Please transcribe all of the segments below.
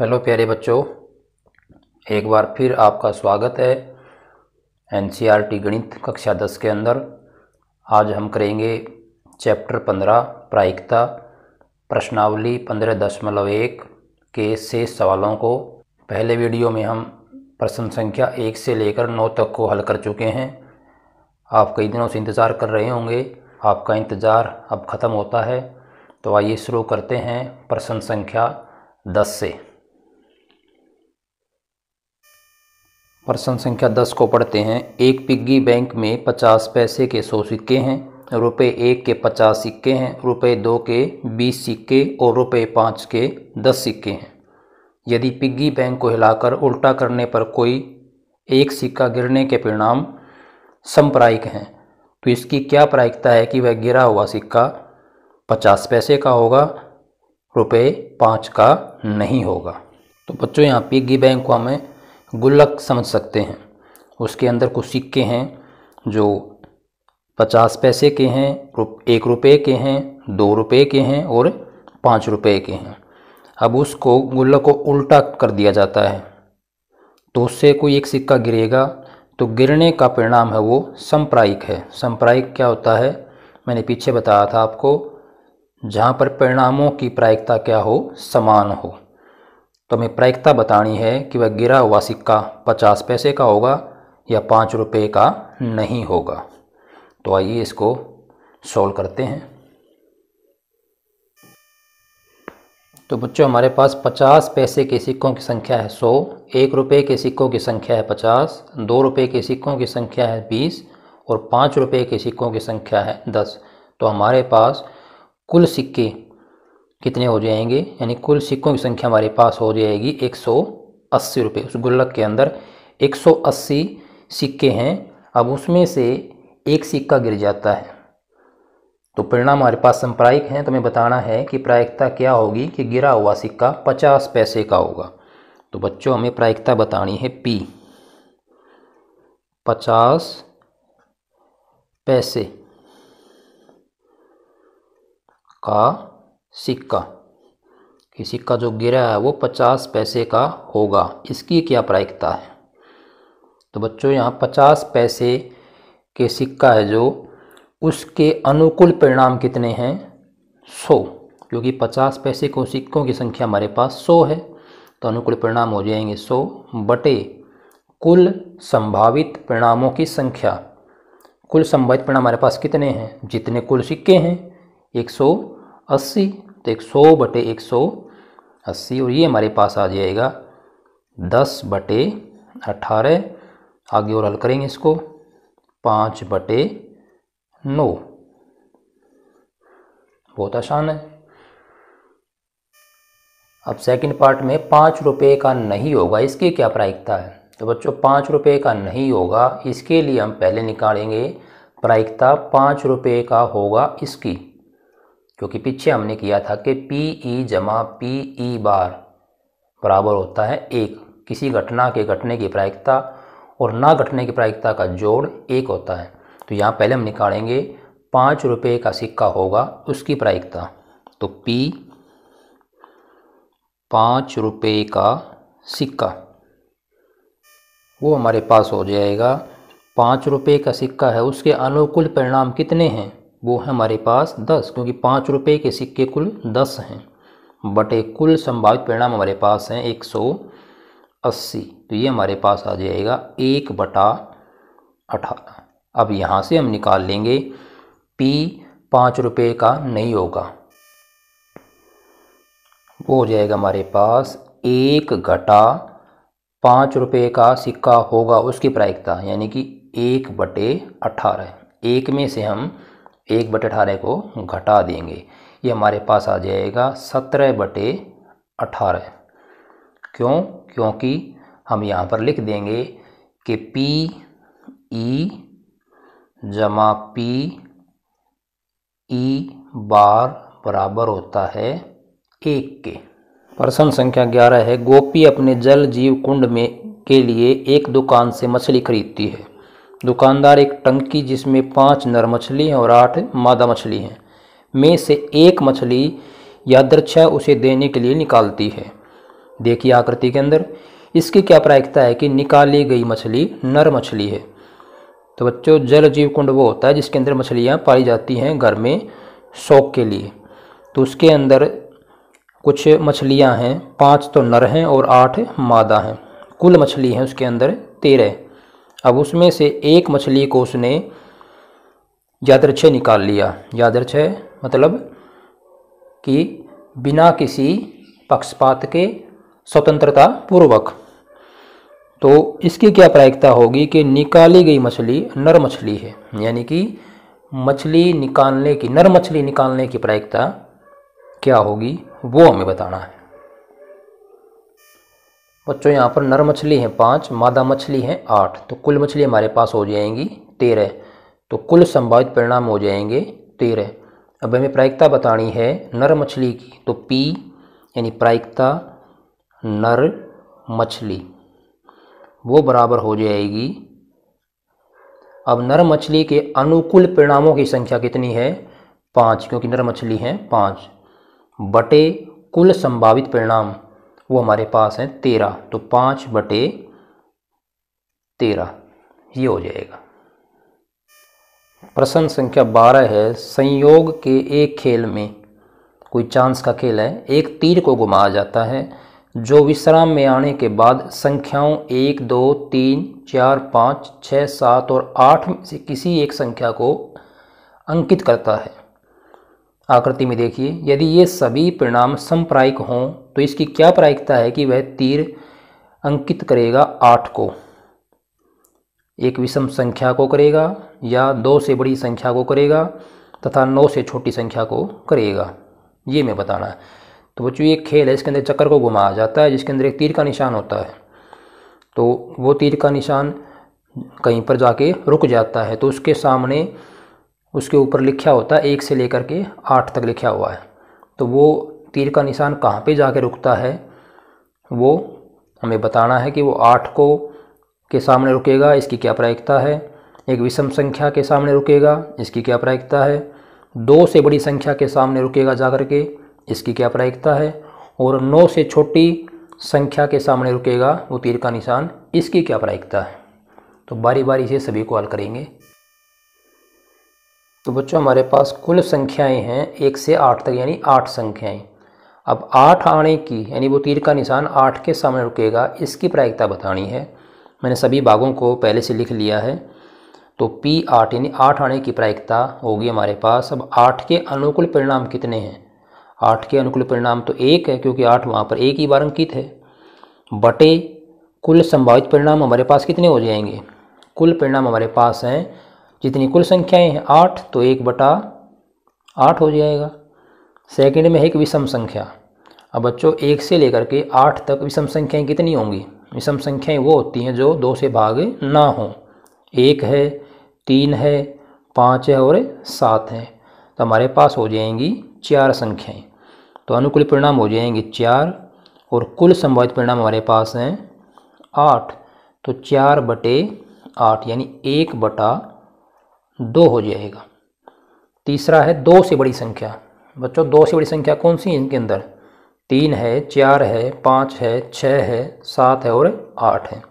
hello प्यारे बच्चों एक बार फिर आपका स्वागत है एनसीईआरटी गणित कक्षा दस के अंदर आज हम करेंगे चैप्टर पंद्रह प्रायिकता प्रश्नावली पंद्रह दशमलव एक के शेष सवालों को पहले वीडियो में हम प्रश्न संख्या एक से लेकर नौ तक को हल कर चुके हैं आप कई दिनों से इंतज़ार कर रहे होंगे आपका इंतज़ार अब ख़त्म होता है तो आइए शुरू करते हैं प्रश्न संख्या दस से प्रश्न संख्या दस को पढ़ते हैं एक पिग्गी बैंक में पचास पैसे के सौ सिक्के हैं रुपये एक के पचास सिक्के हैं रुपये दो के बीस सिक्के और रुपये पाँच के दस सिक्के हैं यदि पिग्गी बैंक को हिलाकर उल्टा करने पर कोई एक सिक्का गिरने के परिणाम संप्रायिक हैं तो इसकी क्या प्रायिकता है कि वह गिरा हुआ सिक्का पचास पैसे का होगा रुपये पाँच का नहीं होगा तो बच्चों यहाँ पिग्गी बैंक को हमें गुल्लक समझ सकते हैं उसके अंदर कुछ सिक्के हैं जो पचास पैसे के हैं एक रुपये के हैं दो रुपये के हैं और पाँच रुपये के हैं अब उसको गुल्लक को उल्टा कर दिया जाता है तो उससे कोई एक सिक्का गिरेगा तो गिरने का परिणाम है वो संप्रायिक है संप्रायिक क्या होता है मैंने पीछे बताया था आपको जहाँ पर परिणामों की प्रायिकता क्या हो समान हो तो हमें प्रायिकता बतानी है कि वह गिरा हुआ सिक्का पचास पैसे का होगा या पाँच रुपये का नहीं होगा तो आइए इसको सोल्व करते हैं तो बच्चों हमारे पास पचास पैसे के सिक्कों की संख्या है सौ एक रुपये के सिक्कों की संख्या है पचास दो रुपये के सिक्कों की संख्या है बीस और पाँच रुपये के सिक्कों की संख्या है दस तो हमारे पास कुल सिक्के कितने हो जाएंगे यानी कुल सिक्कों की संख्या हमारे पास हो जाएगी एक सौ अस्सी रुपये उस गुल्लक के अंदर एक सौ अस्सी सिक्के हैं अब उसमें से एक सिक्का गिर जाता है तो परिणाम हमारे पास संप्रायिक हैं तो हमें बताना है कि प्रायिकता क्या होगी कि गिरा हुआ सिक्का पचास पैसे का होगा तो बच्चों हमें प्रायिकता बतानी है पी पचास पैसे का सिक्का कि सिक्का जो गिरा है वो पचास पैसे का होगा इसकी क्या प्रायिकता है तो बच्चों यहाँ पचास पैसे के सिक्का है जो उसके अनुकूल परिणाम कितने हैं सौ क्योंकि पचास पैसे को सिक्कों की संख्या हमारे पास सौ है तो अनुकूल परिणाम हो जाएंगे सौ बटे कुल संभावित परिणामों की संख्या कुल संभावित परिणाम हमारे पास कितने हैं जितने कुल सिक्के हैं एक सौ अस्सी तो एक सौ बटे एक सौ अस्सी और ये हमारे पास आ जाएगा दस बटे अट्ठारह आगे और हल करेंगे इसको पाँच बटे नौ बहुत आसान है अब सेकंड पार्ट में पाँच रुपये का नहीं होगा इसकी क्या प्रायिकता है तो बच्चों पाँच रुपये का नहीं होगा इसके लिए हम पहले निकालेंगे प्रायिकता पाँच रुपये का होगा इसकी क्योंकि पीछे हमने किया था कि पी ई जमा पी ई बार बराबर होता है एक किसी घटना के घटने की प्रायिकता और ना घटने की प्रायिकता का जोड़ एक होता है तो यहाँ पहले हम निकालेंगे पाँच रुपये का सिक्का होगा उसकी प्रायिकता तो पी पाँच रुपये का सिक्का वो हमारे पास हो जाएगा पाँच रुपये का सिक्का है उसके अनुकूल परिणाम कितने हैं वो है हमारे पास दस क्योंकि पाँच रुपये के सिक्के कुल दस हैं बटे कुल संभावित परिणाम हमारे पास हैं एक सौ अस्सी तो ये हमारे पास आ जाएगा एक बटा अठारह अब यहाँ से हम निकाल लेंगे पी पाँच रुपये का नहीं होगा वो हो जाएगा हमारे पास एक घटा पाँच रुपये का सिक्का होगा उसकी प्रायिकता यानी कि एक बटे अठारह एक में से हम एक बटे अठारह को घटा देंगे ये हमारे पास आ जाएगा सत्रह बटे अठारह क्यों क्योंकि हम यहाँ पर लिख देंगे कि पी ई e जमा पी ई e बार बराबर होता है एक के प्रश्न संख्या ग्यारह है गोपी अपने जल जीव कुंड में के लिए एक दुकान से मछली खरीदती है दुकानदार एक टंकी जिसमें पांच नर मछली हैं और आठ मादा मछली हैं में से एक मछली यादृक्षा उसे देने के लिए निकालती है देखिए आकृति के अंदर इसकी क्या प्रायिकता है कि निकाली गई मछली नर मछली है तो बच्चों जल जीव कुंड वो होता है जिसके अंदर मछलियाँ पाई जाती हैं घर में शौक के लिए तो उसके अंदर कुछ मछलियाँ हैं पाँच तो नर हैं और आठ मादा हैं कुल मछली हैं उसके अंदर तेरह अब उसमें से एक मछली को उसने यादृक्ष निकाल लिया यादृक्ष मतलब कि बिना किसी पक्षपात के स्वतंत्रता पूर्वक तो इसकी क्या प्रायिकता होगी कि निकाली गई मछली नर मछली है यानी कि मछली निकालने की नर मछली निकालने की प्रायिकता क्या होगी वो हमें बताना है बच्चों यहाँ पर नर मछली हैं पाँच मादा मछली हैं आठ तो कुल मछली हमारे पास हो जाएंगी तेरह तो कुल संभावित परिणाम हो जाएंगे तेरह अब हमें प्रायिकता बतानी है नर मछली की तो पी यानी प्रायिकता नर मछली वो बराबर हो जाएगी अब नर मछली के अनुकूल परिणामों की संख्या कितनी है पाँच क्योंकि नर मछली हैं पाँच बटे कुल संभावित परिणाम वो हमारे पास है तेरह तो पाँच बटे तेरह ये हो जाएगा प्रश्न संख्या बारह है संयोग के एक खेल में कोई चांस का खेल है एक तीर को घुमाया जाता है जो विश्राम में आने के बाद संख्याओं एक दो तीन चार पाँच छः सात और आठ से किसी एक संख्या को अंकित करता है आकृति में देखिए यदि ये सभी परिणाम संप्रायिक हों तो इसकी क्या प्रायिकता है कि वह तीर अंकित करेगा आठ को एक विषम संख्या को करेगा या दो से बड़ी संख्या को करेगा तथा नौ से छोटी संख्या को करेगा ये मैं बताना है तो बच्चों ये खेल है इसके अंदर चक्कर को घुमाया जाता है जिसके अंदर एक तीर का निशान होता है तो वो तीर का निशान कहीं पर जाके रुक जाता है तो उसके सामने उसके ऊपर लिखा होता है एक से लेकर के आठ तक लिखा हुआ है तो वो तीर का निशान कहाँ पे जाके रुकता है वो हमें बताना है कि वो आठ को के सामने रुकेगा इसकी क्या प्रायिकता है एक विषम संख्या के सामने रुकेगा इसकी क्या प्रायिकता है दो से बड़ी संख्या के सामने रुकेगा जा कर के इसकी क्या प्रायिकता है और नौ से छोटी संख्या के सामने रुकेगा वो तीर का निशान इसकी क्या प्रायिकता है तो बारी बारी से सभी को हल करेंगे तो बच्चों हमारे पास कुल संख्याएं हैं एक से आठ तक यानी आठ संख्याएं अब आठ आने की यानी वो तीर का निशान आठ के सामने रुकेगा इसकी प्रायिकता बतानी है मैंने सभी भागों को पहले से लिख लिया है तो पी आठ यानी आठ आने की प्रायिकता होगी हमारे पास अब आठ के अनुकूल परिणाम कितने हैं आठ के अनुकूल परिणाम तो एक है क्योंकि आठ वहाँ पर एक ही बार अंकित है बटे कुल संभावित परिणाम हमारे पास कितने हो जाएंगे कुल परिणाम हमारे पास हैं जितनी कुल संख्याएं हैं आठ तो एक बटा आठ हो जाएगा सेकंड में है एक विषम संख्या अब बच्चों एक से लेकर के आठ तक विषम संख्याएं कितनी होंगी विषम संख्याएं वो होती हैं जो दो से भाग ना हों एक है तीन है पाँच है और सात है तो हमारे पास हो जाएंगी चार संख्याएं तो अनुकूल परिणाम हो जाएंगे चार और कुल संभावित परिणाम हमारे पास हैं आठ तो चार बटे आठ यानी एक बटा दो हो जाएगा तीसरा है दो से बड़ी संख्या बच्चों दो से बड़ी संख्या कौन सी है इनके अंदर तीन है चार है पाँच है छः है सात है और आठ है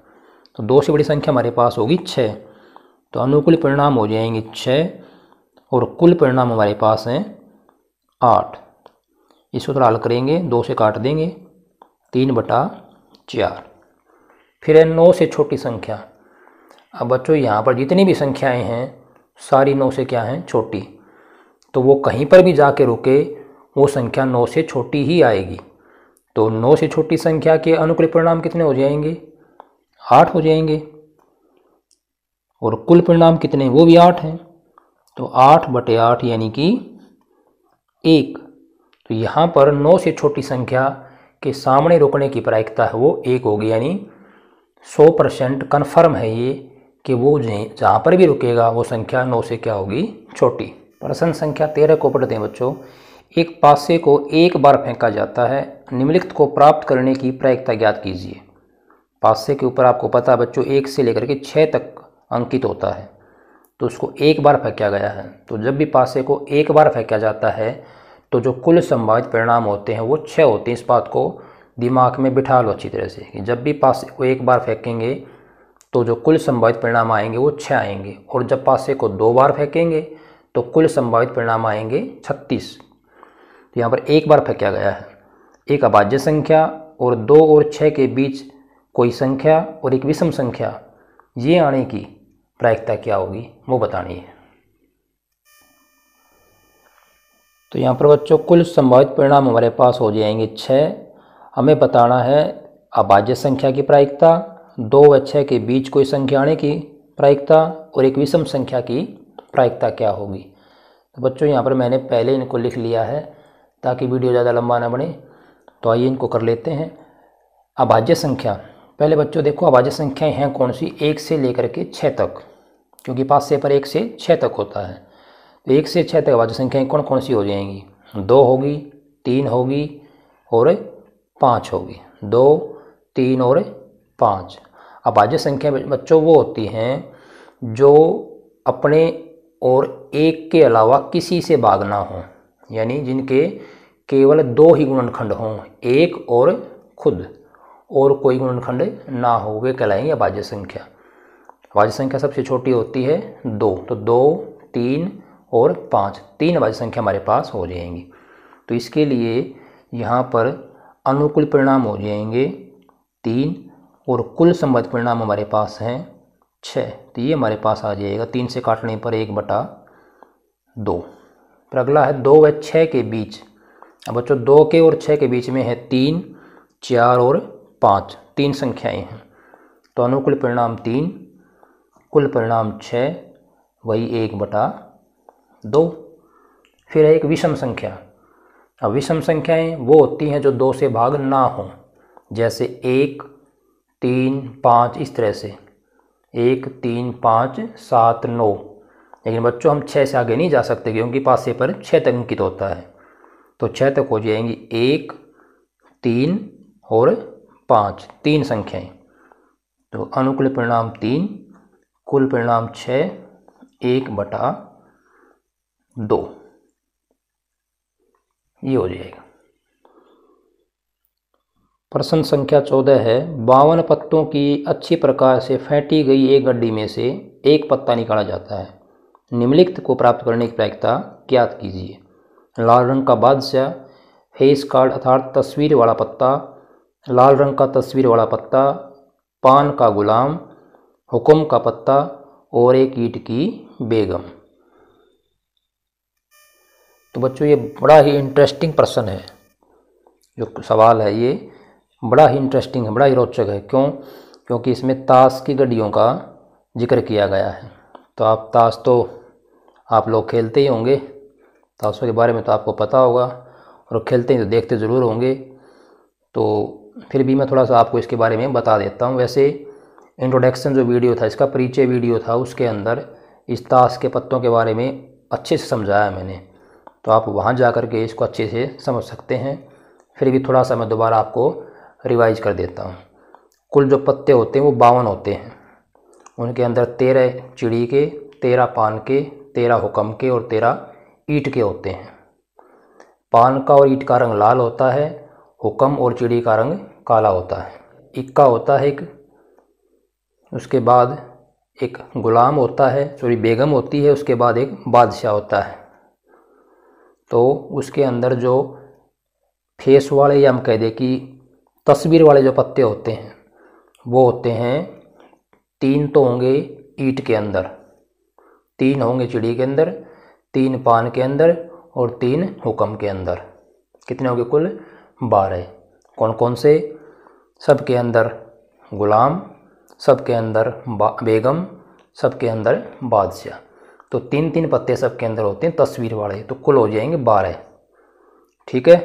तो दो से बड़ी संख्या हमारे पास होगी छः तो अनुकूल परिणाम हो जाएंगे छः और कुल परिणाम हमारे पास हैं आठ इसको थोड़ा तो हल करेंगे दो से काट देंगे तीन बटा चार फिर है नौ से छोटी संख्या अब बच्चों यहाँ पर जितनी भी संख्याएं हैं सारी नौ से क्या हैं छोटी तो वो कहीं पर भी जा रुके वो संख्या नौ से छोटी ही आएगी तो नौ से छोटी संख्या के अनुकूल परिणाम कितने हो जाएंगे आठ हो जाएंगे और कुल परिणाम कितने वो भी आठ हैं तो आठ बटे आठ यानी कि एक तो यहाँ पर नौ से छोटी संख्या के सामने रोकने की प्रायिकता है वो एक होगी यानी सौ परसेंट कन्फर्म है ये कि वो जहाँ पर भी रुकेगा वो संख्या नौ से क्या होगी छोटी प्रश्न संख्या तेरह को पढ़ते हैं बच्चों एक पासे को एक बार फेंका जाता है निम्नलिखित को प्राप्त करने की प्रायिकता ज्ञात कीजिए पासे के ऊपर आपको पता है बच्चों एक से लेकर के छः तक अंकित होता है तो उसको एक बार फेंका गया है तो जब भी पासे को एक बार फेंका जाता है तो जो कुल संभावित परिणाम होते हैं वो छः होते हैं इस बात को दिमाग में बिठा लो अच्छी तरह से कि जब भी पासे को एक बार फेंकेंगे तो जो कुल संभावित परिणाम आएंगे वो छः आएंगे और जब पासे को दो बार फेंकेंगे तो कुल संभावित परिणाम आएंगे छत्तीस तो यहाँ पर एक बार फेंका गया है एक अभाज्य संख्या और दो और छः के बीच कोई संख्या और एक विषम संख्या ये आने की प्रायिकता क्या होगी वो बतानी है तो यहाँ पर बच्चों कुल संभावित परिणाम हमारे पास हो जाएंगे छः हमें बताना है अभाज्य संख्या की प्रायिकता दो व छः के बीच कोई आने की प्रायिकता और एक विषम संख्या की प्रायिकता क्या होगी तो बच्चों यहाँ पर मैंने पहले इनको लिख लिया है ताकि वीडियो ज़्यादा लंबा ना बने तो आइए इनको कर लेते हैं अभाज्य संख्या पहले बच्चों देखो अभाज्य संख्याएं हैं कौन सी एक से लेकर के छः तक क्योंकि पास से पर एक से छः तक होता है तो एक से छः तक अभाज्य संख्याएँ कौन कौन सी हो जाएंगी दो होगी तीन होगी और पाँच होगी दो तीन और पाँच अभाज्य संख्या बच्चों वो होती हैं जो अपने और एक के अलावा किसी से भाग ना हो यानी जिनके केवल दो ही गुणनखंड हों एक और खुद और कोई गुणनखंड ना हो वे कहलाएंगे अभाज्य संख्या अभाज्य संख्या सबसे छोटी होती है दो तो दो तीन और पाँच तीन अभाज्य संख्या हमारे पास हो जाएंगी तो इसके लिए यहाँ पर अनुकूल परिणाम हो जाएंगे तीन और कुल संबद्ध परिणाम हमारे पास हैं छः तो ये हमारे पास आ जाएगा तीन से काटने पर एक बटा दो फिर अगला है दो व छः के बीच अब बच्चों दो के और छः के बीच में है तीन चार और पाँच तीन संख्याएं हैं तो अनुकूल परिणाम तीन कुल परिणाम छः वही एक बटा दो फिर है एक विषम संख्या अब विषम संख्याएं वो होती हैं जो दो से भाग ना हो जैसे एक तीन पाँच इस तरह से एक तीन पाँच सात नौ लेकिन बच्चों हम छः से आगे नहीं जा सकते क्योंकि पासे पर छः तक अंकित होता है तो छः तक हो जाएंगी एक तीन और पाँच तीन संख्याएं तो अनुकूल परिणाम तीन कुल परिणाम छः एक बटा दो ये हो जाएगा प्रश्न संख्या चौदह है बावन पत्तों की अच्छी प्रकार से फेंटी गई एक गड्डी में से एक पत्ता निकाला जाता है निम्नलिखित को प्राप्त करने की प्रायिकता ज्ञात कीजिए लाल रंग का बादशाह फेस कार्ड अर्थात तस्वीर वाला पत्ता लाल रंग का तस्वीर वाला पत्ता पान का गुलाम हुक्म का पत्ता और एक ईट की बेगम तो बच्चों ये बड़ा ही इंटरेस्टिंग प्रश्न है जो सवाल है ये बड़ा ही इंटरेस्टिंग है बड़ा ही रोचक है क्यों क्योंकि इसमें ताश की गड्डियों का जिक्र किया गया है तो आप ताश तो आप लोग खेलते ही होंगे ताशों के बारे में तो आपको पता होगा और खेलते ही तो देखते ज़रूर होंगे तो फिर भी मैं थोड़ा सा आपको इसके बारे में बता देता हूँ वैसे इंट्रोडक्शन जो वीडियो था इसका परिचय वीडियो था उसके अंदर इस ताश के पत्तों के बारे में अच्छे से समझाया मैंने तो आप वहाँ जा कर के इसको अच्छे से समझ सकते हैं फिर भी थोड़ा सा मैं दोबारा आपको रिवाइज कर देता हूँ कुल जो पत्ते होते हैं वो बावन होते हैं उनके अंदर तेरह चिड़ी के तेरह पान के तेरह हुक्म के और तेरह ईट के होते हैं पान का और ईट का रंग लाल होता है हुक्म और चिड़ी का रंग काला होता है इक्का होता है एक उसके बाद एक गुलाम होता है सॉरी बेगम होती है उसके बाद एक बादशाह होता है तो उसके अंदर जो फेस वाले या हम कह दें कि तस्वीर वाले जो पत्ते होते हैं वो होते हैं तीन तो होंगे ईट के अंदर तीन होंगे चिड़ी के अंदर तीन पान के अंदर और तीन हुक्म के अंदर कितने होंगे कुल बारह कौन कौन से सब के अंदर गुलाम सब के अंदर बेगम सब के अंदर बादशाह तो तीन तीन पत्ते सब के अंदर होते हैं तस्वीर वाले तो कुल हो जाएंगे बारह ठीक है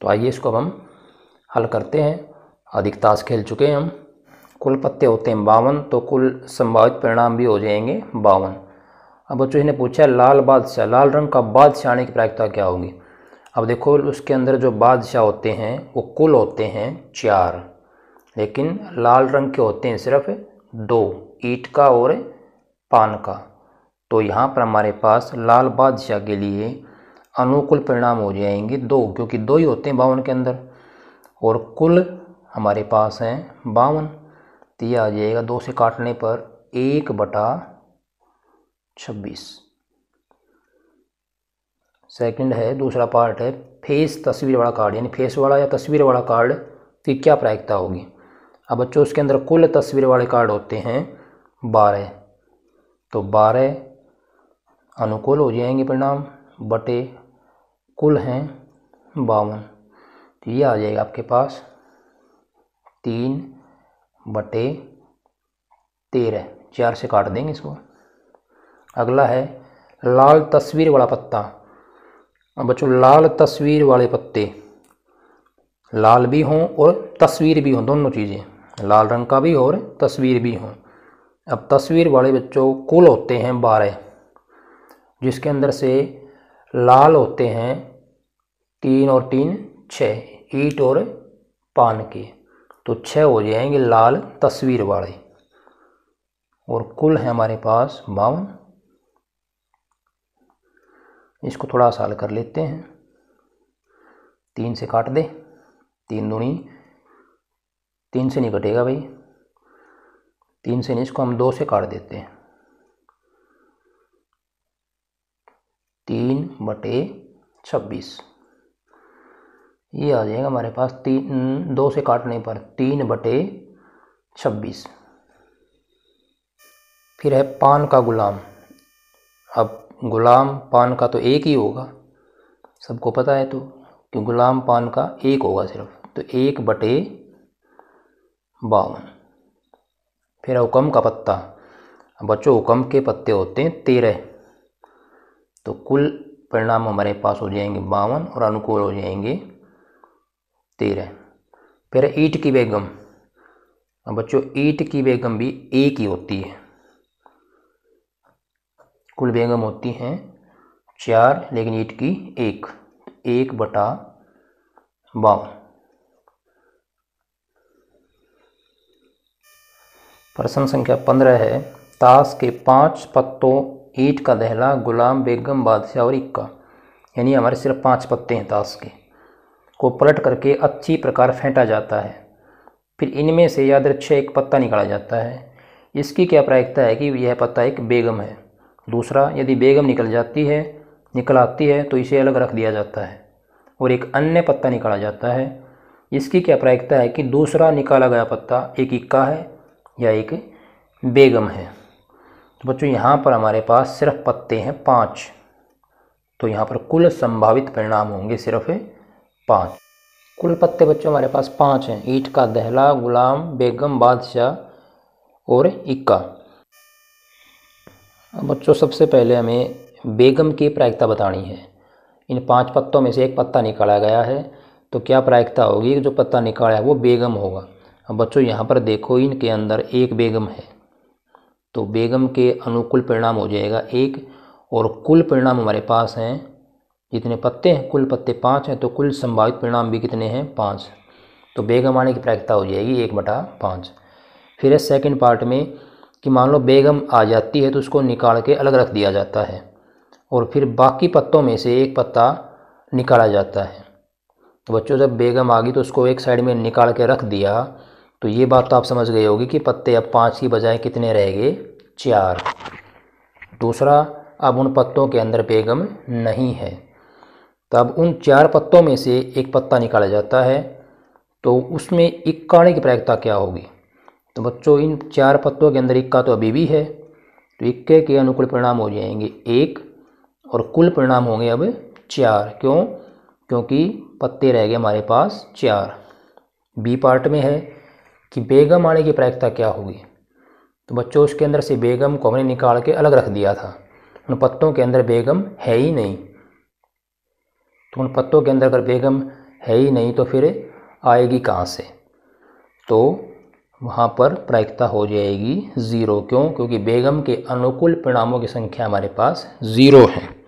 तो आइए इसको अब हम हल करते हैं अधिक ताश खेल चुके हैं हम कुल पत्ते होते हैं बावन तो कुल संभावित परिणाम भी हो जाएंगे बावन अब बच्चों ने पूछा लाल बादशाह लाल रंग का बादशाह आने की प्रायिकता क्या होगी अब देखो उसके अंदर जो बादशाह होते हैं वो कुल होते हैं चार लेकिन लाल रंग के होते हैं सिर्फ दो ईट का और पान का तो यहाँ पर हमारे पास लाल बादशाह के लिए अनुकूल परिणाम हो जाएंगे दो क्योंकि दो ही होते हैं बावन के अंदर और कुल हमारे पास हैं बावन तो ये आ जाएगा दो से काटने पर एक बटा छब्बीस सेकंड है दूसरा पार्ट है फेस तस्वीर वाला कार्ड यानी फेस वाला या तस्वीर वाला कार्ड की तो क्या प्रायिकता होगी अब बच्चों उसके अंदर कुल तस्वीर वाले कार्ड होते हैं बारह तो बारह अनुकूल हो जाएंगे परिणाम बटे कुल हैं बावन तो ये आ जाएगा आपके पास तीन बटे तेरह चार से काट देंगे इसको अगला है लाल तस्वीर वाला पत्ता अब बच्चों लाल तस्वीर वाले पत्ते लाल भी हों और तस्वीर भी हों दोनों चीज़ें लाल रंग का भी हो और तस्वीर भी हों अब तस्वीर वाले बच्चों कुल होते हैं बारह जिसके अंदर से लाल होते हैं तीन और तीन छः ईट और पान के तो छः हो जाएंगे लाल तस्वीर वाले और कुल है हमारे पास बावन इसको थोड़ा साल कर लेते हैं तीन से काट दे तीन दूनी तीन से नहीं कटेगा भाई तीन से नहीं इसको हम दो से काट देते हैं तीन बटे छब्बीस ये आ जाएगा हमारे पास तीन दो से काटने पर तीन बटे छब्बीस फिर है पान का गुलाम अब गुलाम पान का तो एक ही होगा सबको पता है तो कि गुलाम पान का एक होगा सिर्फ तो एक बटे बावन फिर हुक्म का पत्ता बच्चों हुक्म के पत्ते होते हैं तेरह तो कुल परिणाम हमारे पास हो जाएंगे बावन और अनुकूल हो जाएंगे तेरह फिर ईट की बेगम अब बच्चों ईट की बेगम भी एक ही होती है कुल बेगम होती हैं चार लेकिन ईट की एक एक बटा बावन प्रश्न संख्या पंद्रह है ताश के पांच पत्तों ईट का दहला गुलाम बेगम बादशाह और इक्का यानी हमारे सिर्फ पांच पत्ते हैं ताश के को पलट करके अच्छी प्रकार फेंटा जाता है फिर इनमें से यादृक्ष एक पत्ता निकाला जाता है इसकी क्या प्रायिकता है कि यह पत्ता एक बेगम है दूसरा यदि बेगम निकल जाती है निकल आती है तो इसे अलग रख दिया जाता है और एक अन्य पत्ता निकाला जाता है इसकी क्या प्रायिकता है कि दूसरा निकाला गया पत्ता एक इक्का है या एक बेगम है तो बच्चों यहाँ पर हमारे पास सिर्फ पत्ते हैं पाँच तो यहाँ पर कुल संभावित परिणाम होंगे सिर्फ पाँच कुल पत्ते बच्चों हमारे पास पाँच हैं ईट का दहला गुलाम बेगम बादशाह और इक्का बच्चों सबसे पहले हमें बेगम की प्रायिकता बतानी है इन पांच पत्तों में से एक पत्ता निकाला गया है तो क्या प्रायिकता होगी जो पत्ता निकाला है वो बेगम होगा अब बच्चों यहाँ पर देखो इनके अंदर एक बेगम है तो बेगम के अनुकूल परिणाम हो जाएगा एक और कुल परिणाम हमारे पास हैं जितने पत्ते हैं कुल पत्ते पाँच हैं तो कुल संभावित परिणाम भी कितने हैं पाँच तो बेगम आने की प्रायिकता हो जाएगी एक बटा पाँच फिर है सेकेंड पार्ट में कि मान लो बेगम आ जाती है तो उसको निकाल के अलग रख दिया जाता है और फिर बाकी पत्तों में से एक पत्ता निकाला जाता है तो बच्चों जब बेगम आ गई तो उसको एक साइड में निकाल के रख दिया तो ये बात तो आप समझ गए होगी कि पत्ते अब पाँच की बजाय कितने रह गए चार दूसरा अब उन पत्तों के अंदर बेगम नहीं है तब उन चार पत्तों में से एक पत्ता निकाला जाता है तो उसमें इक्काणे की प्रायिकता क्या होगी तो बच्चों इन चार पत्तों के अंदर इक्का तो अभी भी है तो इक्के के अनुकूल परिणाम हो जाएंगे एक और कुल परिणाम होंगे अब चार क्यों क्योंकि पत्ते रह गए हमारे पास चार बी पार्ट में है कि बेगम आने की प्रायिकता क्या होगी तो बच्चों उसके अंदर से बेगम को हमने निकाल के अलग रख दिया था उन पत्तों के अंदर बेगम है ही नहीं तो उन पत्तों के अंदर अगर बेगम है ही नहीं तो फिर आएगी कहाँ से तो वहाँ पर प्रायिकता हो जाएगी ज़ीरो क्यों क्योंकि बेगम के अनुकूल परिणामों की संख्या हमारे पास ज़ीरो है